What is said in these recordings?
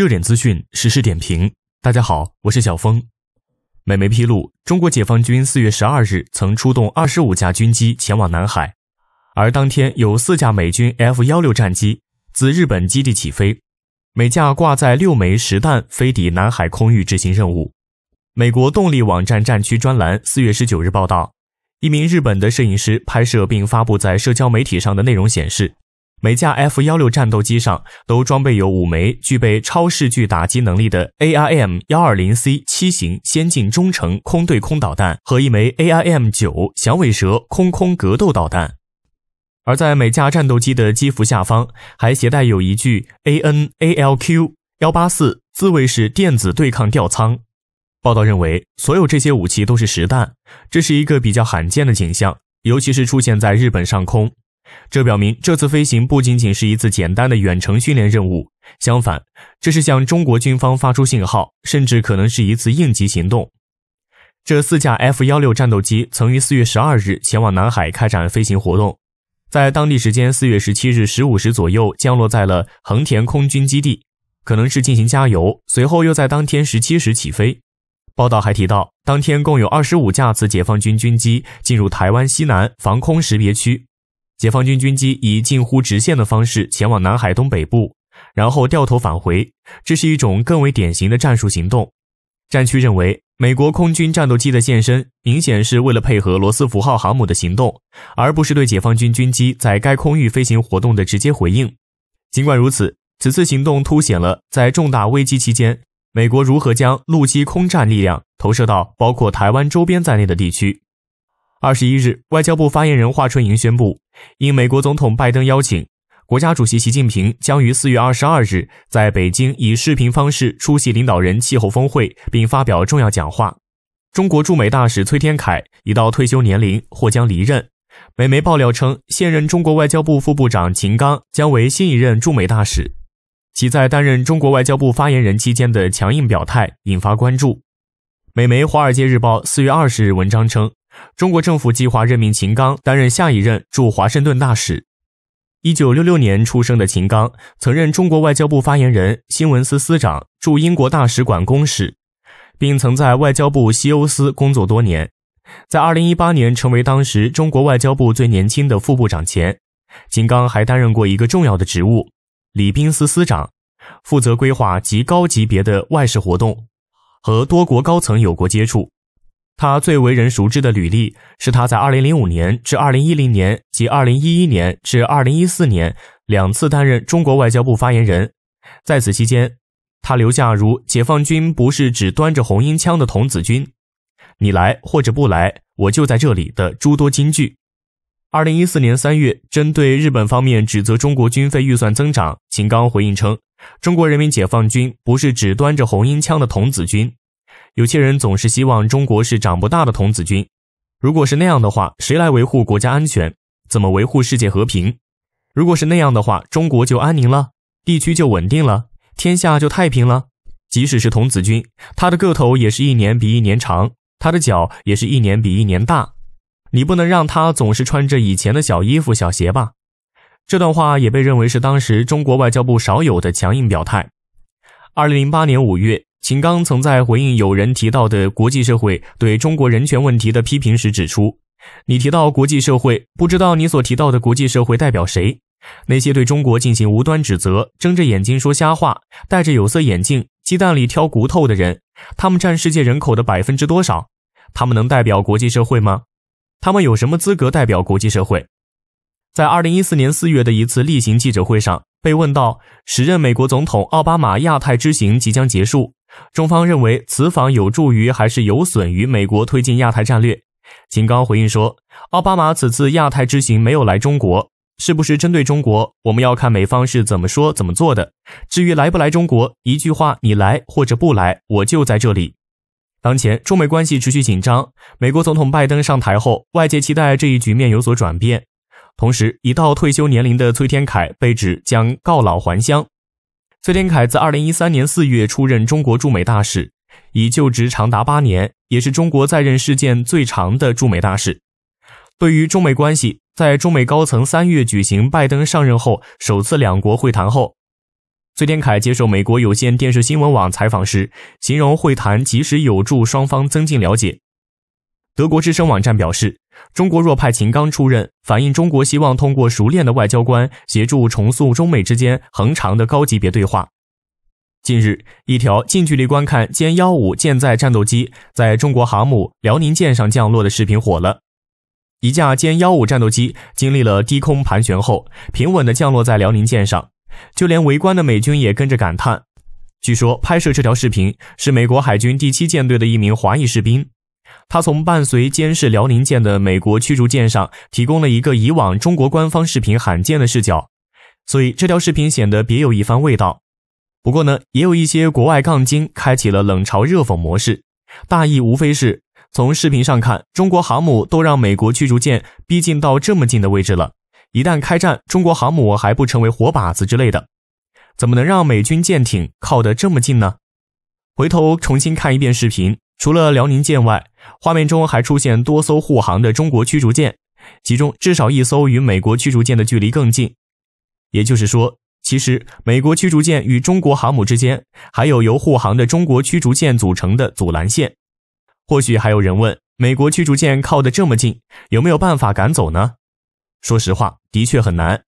热点资讯，实时点评。大家好，我是小峰。美媒披露，中国解放军四月十二日曾出动二十五架军机前往南海，而当天有四架美军 F- 幺六战机自日本基地起飞，每架挂载六枚实弹飞抵南海空域执行任务。美国动力网站战区专栏四月十九日报道，一名日本的摄影师拍摄并发布在社交媒体上的内容显示。每架 F- 幺六战斗机上都装备有五枚具备超视距打击能力的 AIM- 幺二零 C 七型先进中程空对空导弹和一枚 AIM- 九响尾蛇空空格斗导弹，而在每架战斗机的机腹下方还携带有一具 ANALQ 幺八四自卫式电子对抗吊舱。报道认为，所有这些武器都是实弹，这是一个比较罕见的景象，尤其是出现在日本上空。这表明，这次飞行不仅仅是一次简单的远程训练任务。相反，这是向中国军方发出信号，甚至可能是一次应急行动。这四架 F-16 战斗机曾于4月12日前往南海开展飞行活动，在当地时间4月17日15时左右降落在了横田空军基地，可能是进行加油。随后又在当天17时起飞。报道还提到，当天共有25架次解放军军机进入台湾西南防空识别区。解放军军机以近乎直线的方式前往南海东北部，然后掉头返回。这是一种更为典型的战术行动。战区认为，美国空军战斗机的现身明显是为了配合“罗斯福号”航母的行动，而不是对解放军军机在该空域飞行活动的直接回应。尽管如此，此次行动凸显了在重大危机期间，美国如何将陆基空战力量投射到包括台湾周边在内的地区。二十一日，外交部发言人华春莹宣布，应美国总统拜登邀请，国家主席习近平将于四月二十二日在北京以视频方式出席领导人气候峰会，并发表重要讲话。中国驻美大使崔天凯已到退休年龄，或将离任。美媒爆料称，现任中国外交部副部长秦刚将为新一任驻美大使。其在担任中国外交部发言人期间的强硬表态引发关注。美媒《华尔街日报》四月二十日文章称。中国政府计划任命秦刚担任下一任驻华盛顿大使。一九六六年出生的秦刚，曾任中国外交部发言人、新闻司司长、驻英国大使馆公使，并曾在外交部西欧司工作多年。在二零一八年成为当时中国外交部最年轻的副部长前，秦刚还担任过一个重要的职务——礼宾司司长，负责规划极高级别的外事活动，和多国高层有过接触。他最为人熟知的履历是他在2005年至2010年及2011年至2014年两次担任中国外交部发言人，在此期间，他留下如“解放军不是只端着红缨枪的童子军，你来或者不来，我就在这里”的诸多金句。2014年3月，针对日本方面指责中国军费预算增长，秦刚回应称：“中国人民解放军不是只端着红缨枪的童子军。”有些人总是希望中国是长不大的童子军，如果是那样的话，谁来维护国家安全？怎么维护世界和平？如果是那样的话，中国就安宁了，地区就稳定了，天下就太平了。即使是童子军，他的个头也是一年比一年长，他的脚也是一年比一年大。你不能让他总是穿着以前的小衣服、小鞋吧？这段话也被认为是当时中国外交部少有的强硬表态。二零零八年五月。秦刚曾在回应有人提到的国际社会对中国人权问题的批评时指出：“你提到国际社会，不知道你所提到的国际社会代表谁？那些对中国进行无端指责、睁着眼睛说瞎话、戴着有色眼镜、鸡蛋里挑骨头的人，他们占世界人口的百分之多少？他们能代表国际社会吗？他们有什么资格代表国际社会？”在二零一四年四月的一次例行记者会上，被问到，时任美国总统奥巴马亚太之行即将结束。中方认为此访有助于还是有损于美国推进亚太战略。秦刚回应说：“奥巴马此次亚太之行没有来中国，是不是针对中国？我们要看美方是怎么说怎么做的。至于来不来中国，一句话，你来或者不来，我就在这里。”当前中美关系持续紧张，美国总统拜登上台后，外界期待这一局面有所转变。同时，已到退休年龄的崔天凯被指将告老还乡。崔天凯自二零一三年四月出任中国驻美大使，已就职长达八年，也是中国在任时间最长的驻美大使。对于中美关系，在中美高层三月举行拜登上任后首次两国会谈后，崔天凯接受美国有线电视新闻网采访时，形容会谈及时有助双方增进了解。德国之声网站表示，中国若派秦刚出任，反映中国希望通过熟练的外交官协助重塑中美之间恒长的高级别对话。近日，一条近距离观看歼幺五舰载战斗机在中国航母辽宁舰上降落的视频火了。一架歼幺五战斗机经历了低空盘旋后，平稳的降落在辽宁舰上，就连围观的美军也跟着感叹。据说，拍摄这条视频是美国海军第七舰队的一名华裔士兵。他从伴随监视辽宁舰的美国驱逐舰上提供了一个以往中国官方视频罕见的视角，所以这条视频显得别有一番味道。不过呢，也有一些国外杠精开启了冷嘲热讽模式，大意无非是从视频上看，中国航母都让美国驱逐舰逼近到这么近的位置了，一旦开战，中国航母还不成为活靶子之类的？怎么能让美军舰艇靠得这么近呢？回头重新看一遍视频。除了辽宁舰外，画面中还出现多艘护航的中国驱逐舰，其中至少一艘与美国驱逐舰的距离更近。也就是说，其实美国驱逐舰与中国航母之间还有由护航的中国驱逐舰组成的阻拦线。或许还有人问，美国驱逐舰靠得这么近，有没有办法赶走呢？说实话，的确很难。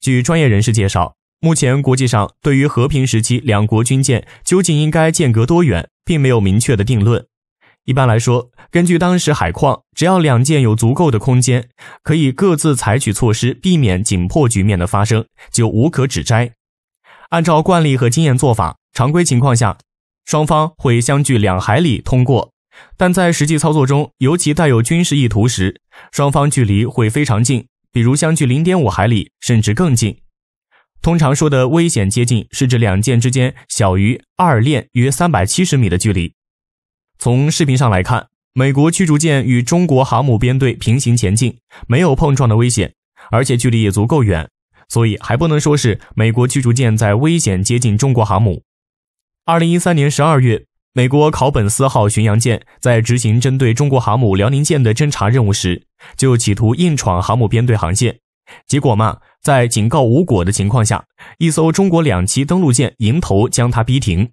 据专业人士介绍。目前，国际上对于和平时期两国军舰究竟应该间隔多远，并没有明确的定论。一般来说，根据当时海况，只要两舰有足够的空间，可以各自采取措施避免紧迫局面的发生，就无可指摘。按照惯例和经验做法，常规情况下，双方会相距两海里通过；但在实际操作中，尤其带有军事意图时，双方距离会非常近，比如相距零点五海里，甚至更近。通常说的危险接近是指两舰之间小于二链约三百七十米的距离。从视频上来看，美国驱逐舰与中国航母编队平行前进，没有碰撞的危险，而且距离也足够远，所以还不能说是美国驱逐舰在危险接近中国航母。二零一三年十二月，美国考本斯号巡洋舰在执行针对中国航母辽宁舰的侦察任务时，就企图硬闯航母编队航线。结果嘛，在警告无果的情况下，一艘中国两栖登陆舰迎头将它逼停。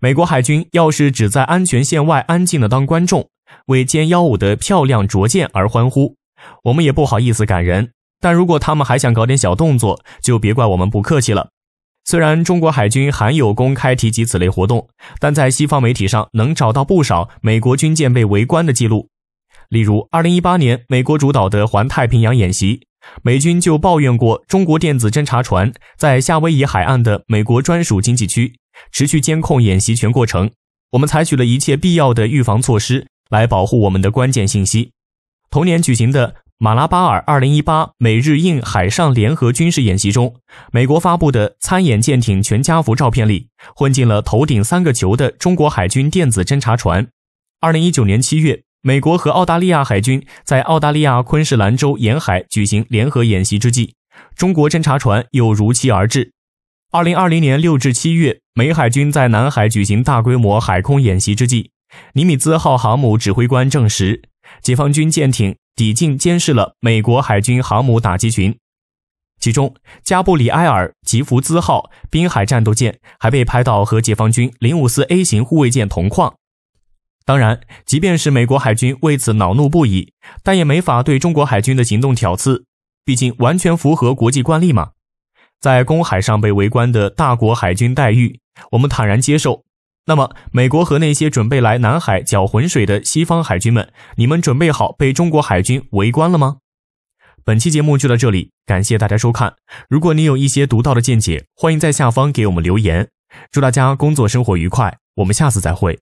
美国海军要是只在安全线外安静的当观众，为歼幺五的漂亮着舰而欢呼，我们也不好意思赶人。但如果他们还想搞点小动作，就别怪我们不客气了。虽然中国海军罕有公开提及此类活动，但在西方媒体上能找到不少美国军舰被围观的记录，例如二零一八年美国主导的环太平洋演习。美军就抱怨过，中国电子侦察船在夏威夷海岸的美国专属经济区持续监控演习全过程。我们采取了一切必要的预防措施来保护我们的关键信息。同年举行的马拉巴尔2018美日印海上联合军事演习中，美国发布的参演舰艇全家福照片里，混进了头顶三个球的中国海军电子侦察船。2019年7月。美国和澳大利亚海军在澳大利亚昆士兰州沿海举行联合演习之际，中国侦察船又如期而至。二零二零年六至七月，美海军在南海举行大规模海空演习之际，尼米兹号航母指挥官证实，解放军舰艇抵近监视了美国海军航母打击群。其中，加布里埃尔·吉福兹号濒海战斗舰还被拍到和解放军零五四 A 型护卫舰同框。当然，即便是美国海军为此恼怒不已，但也没法对中国海军的行动挑刺，毕竟完全符合国际惯例嘛。在公海上被围观的大国海军待遇，我们坦然接受。那么，美国和那些准备来南海搅浑水的西方海军们，你们准备好被中国海军围观了吗？本期节目就到这里，感谢大家收看。如果你有一些独到的见解，欢迎在下方给我们留言。祝大家工作生活愉快，我们下次再会。